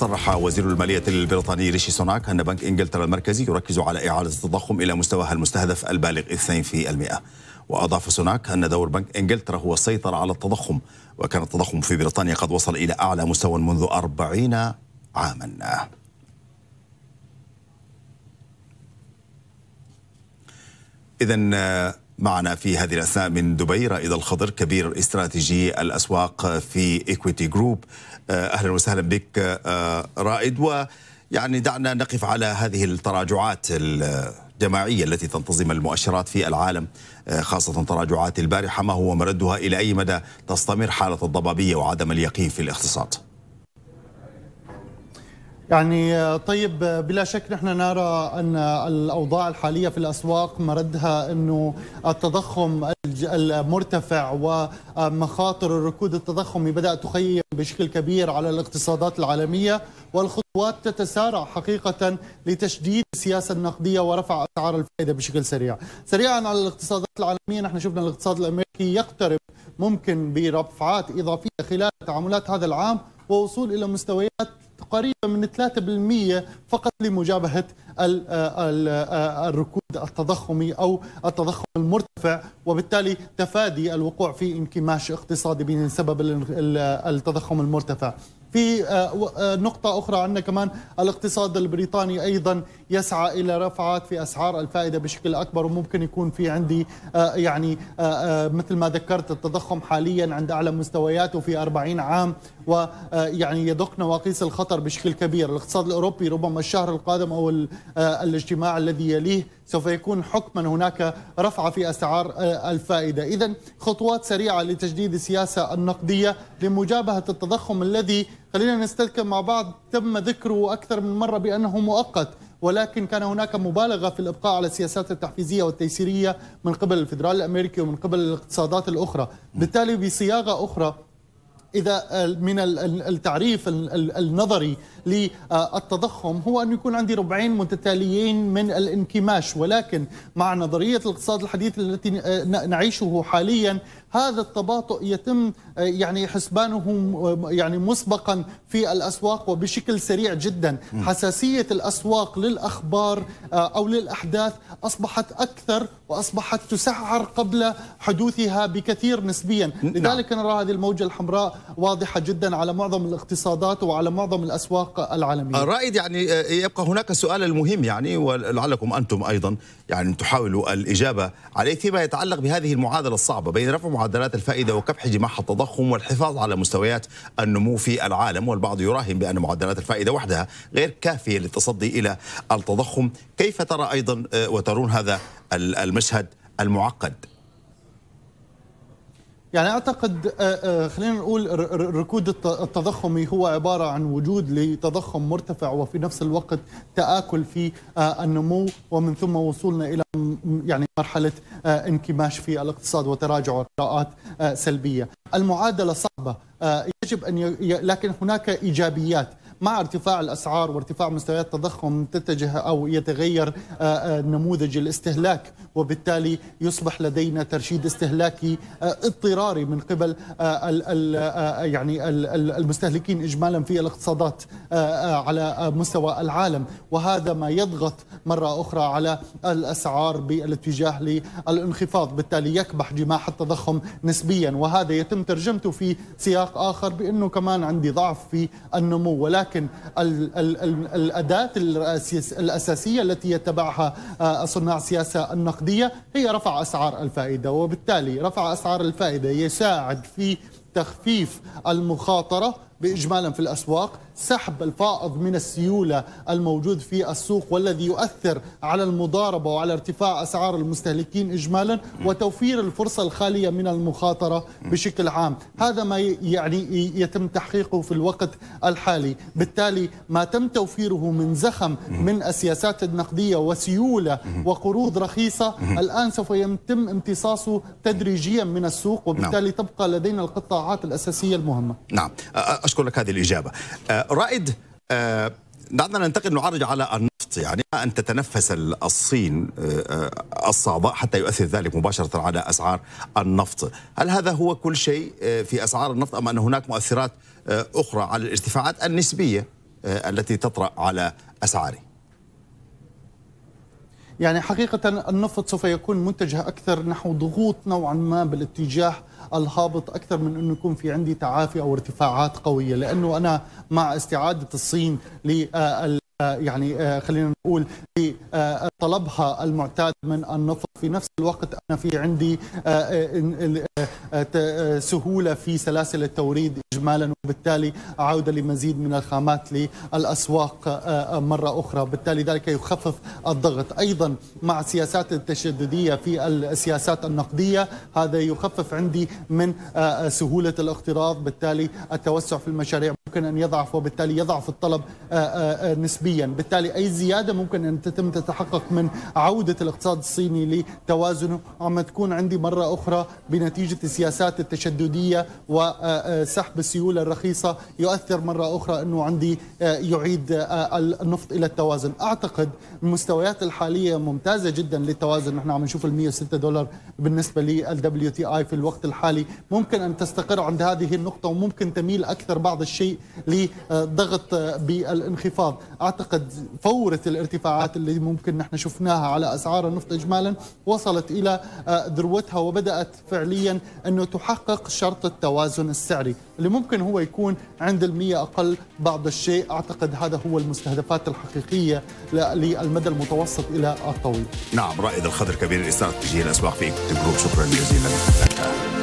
صرح وزير المالية البريطاني ريشي سوناك أن بنك إنجلترا المركزي يركز على إعادة التضخم إلى مستواها المستهدف البالغ 2% وأضاف سوناك أن دور بنك إنجلترا هو السيطرة على التضخم وكان التضخم في بريطانيا قد وصل إلى أعلى مستوى منذ 40 عاما إذا معنا في هذه الأثناء من دبي رائد الخضر كبير استراتيجي الأسواق في إيكويتي آه، جروب أهلا وسهلا بك آه، رائد ويعني دعنا نقف على هذه التراجعات الجماعية التي تنتظم المؤشرات في العالم آه، خاصة تراجعات البارحة ما هو مردها إلى أي مدى تستمر حالة الضبابية وعدم اليقين في الاقتصاد؟ يعني طيب بلا شك نحن نرى أن الأوضاع الحالية في الأسواق مردها أنه التضخم المرتفع ومخاطر الركود التضخم بدأت تخيم بشكل كبير على الاقتصادات العالمية والخطوات تتسارع حقيقة لتشديد السياسة النقدية ورفع أسعار الفائدة بشكل سريع سريعا على الاقتصادات العالمية نحن شفنا الاقتصاد الأمريكي يقترب ممكن برفعات إضافية خلال تعاملات هذا العام ووصول إلى مستويات قريبة من 3% فقط لمجابهة آه، آه، الركود التضخمي أو التضخم المرتفع وبالتالي تفادي الوقوع في انكماش اقتصادي بسبب التضخم المرتفع في آه، نقطة أخرى عندنا كمان الاقتصاد البريطاني أيضا يسعى إلى رفعات في أسعار الفائدة بشكل أكبر وممكن يكون في عندي يعني مثل ما ذكرت التضخم حاليا عند أعلى مستوياته في 40 عام ويعني يدق نواقيس الخطر بشكل كبير الاقتصاد الأوروبي ربما الشهر القادم أو آه، الاجتماع الذي يليه سوف يكون حكما هناك رفعة في أسعار آه، الفائدة إذا خطوات سريعة لتجديد السياسة النقدية لمجابهة التضخم الذي خلينا نستذكر مع بعض تم ذكره أكثر من مرة بأنه مؤقت ولكن كان هناك مبالغه في الابقاء على السياسات التحفيزيه والتيسيريه من قبل الفدرال الامريكي ومن قبل الاقتصادات الاخرى، بالتالي بصياغه اخرى إذا من التعريف النظري للتضخم هو أن يكون عندي ربعين متتاليين من الانكماش ولكن مع نظرية الاقتصاد الحديث التي نعيشه حاليا هذا التباطؤ يتم يعني حسبانه يعني مسبقا في الاسواق وبشكل سريع جدا حساسيه الاسواق للاخبار آه، او للاحداث اصبحت اكثر واصبحت تسعر قبل حدوثها بكثير نسبيا نعم. لذلك نرى هذه الموجه الحمراء واضحه جدا على معظم الاقتصادات وعلى معظم الاسواق العالميه. الرائد يعني آه، آه، يبقى هناك سؤال المهم يعني ولعلكم انتم ايضا يعني تحاولوا الاجابه عليه فيما يتعلق بهذه المعادله الصعبه بين رفع معدلات الفائده وكبح جماح التضخم والحفاظ على مستويات النمو في العالم والبعض يراهن بان معدلات الفائده وحدها غير كافيه للتصدي الى التضخم، كيف ترى ايضا آه، وترون هذا المشهد المعقد؟ يعني اعتقد آه، آه، خلينا نقول ركود التضخم هو عباره عن وجود لتضخم مرتفع وفي نفس الوقت تاكل في آه، النمو ومن ثم وصولنا الى يعني مرحله انكماش في الاقتصاد وتراجع قراءات سلبيه. المعادله صعبه يجب ان ي... لكن هناك ايجابيات مع ارتفاع الأسعار وارتفاع مستويات التضخم تتجه أو يتغير آه، آه، نموذج الاستهلاك وبالتالي يصبح لدينا ترشيد استهلاكي آه، اضطراري من قبل يعني المستهلكين إجمالا في الاقتصادات آه، آه، على آه، مستوى العالم وهذا ما يضغط مرة أخرى على الأسعار بالاتجاه للانخفاض بالتالي يكبح جماح التضخم نسبيا وهذا يتم ترجمته في سياق آخر بأنه كمان عندي ضعف في النمو ولكن الأداة الأساسية التي يتبعها صناع السياسة النقدية هي رفع أسعار الفائدة وبالتالي رفع أسعار الفائدة يساعد في تخفيف المخاطرة باجمالا في الاسواق، سحب الفائض من السيوله الموجود في السوق والذي يؤثر على المضاربه وعلى ارتفاع اسعار المستهلكين اجمالا وتوفير الفرصه الخاليه من المخاطره بشكل عام، هذا ما يعني يتم تحقيقه في الوقت الحالي، بالتالي ما تم توفيره من زخم من السياسات النقديه وسيوله وقروض رخيصه الان سوف يتم امتصاصه تدريجيا من السوق وبالتالي نعم. تبقى لدينا القطاعات الاساسيه المهمه. نعم اشكر لك هذه الاجابه آه، رائد آه، دعنا ننتقل نعرج على النفط يعني أن تتنفس الصين آه، الصعباء حتى يؤثر ذلك مباشرة على أسعار النفط هل هذا هو كل شيء في أسعار النفط أم أن هناك مؤثرات أخرى على الارتفاعات النسبية التي تطرأ على أسعاره يعني حقيقة النفط سوف يكون متجه أكثر نحو ضغوط نوعا ما بالاتجاه الهابط أكثر من أن يكون في عندي تعافي أو ارتفاعات قوية لأنه أنا مع استعادة الصين لل يعني آه، خلينا نقول آه، طلبها المعتاد من النفط في نفس الوقت أنا في عندي آه، سهولة في سلاسل التوريد إجمالا وبالتالي عودة لمزيد من الخامات للأسواق مرة أخرى بالتالي ذلك يخفف الضغط أيضا مع سياسات التشددية في السياسات النقدية هذا يخفف عندي من سهولة الاقتراض بالتالي التوسع في المشاريع ممكن أن يضعف وبالتالي يضعف الطلب آه، آه، آه، نسبيا بالتالي أي زيادة ممكن أن تتم تتحقق من عودة الاقتصاد الصيني لتوازنه عم تكون عندي مرة أخرى بنتيجة السياسات التشددية وسحب السيولة الرخيصة يؤثر مرة أخرى أنه عندي يعيد النفط إلى التوازن أعتقد المستويات الحالية ممتازة جدا للتوازن نحن عم نشوف ال 106 دولار بالنسبة للدبليو تي آي في الوقت الحالي ممكن أن تستقر عند هذه النقطة وممكن تميل أكثر بعض الشيء لضغط بالانخفاض اعتقد فوره الارتفاعات اللي ممكن نحن شفناها على اسعار النفط اجمالا وصلت الى آه، ذروتها وبدات فعليا انه تحقق شرط التوازن السعري اللي ممكن هو يكون عند المية اقل بعض الشيء اعتقد هذا هو المستهدفات الحقيقيه للمدى المتوسط الى الطويل نعم رائد الخضر كبير الاستراتيجيه الاسواق في جروب شكرا جزيلا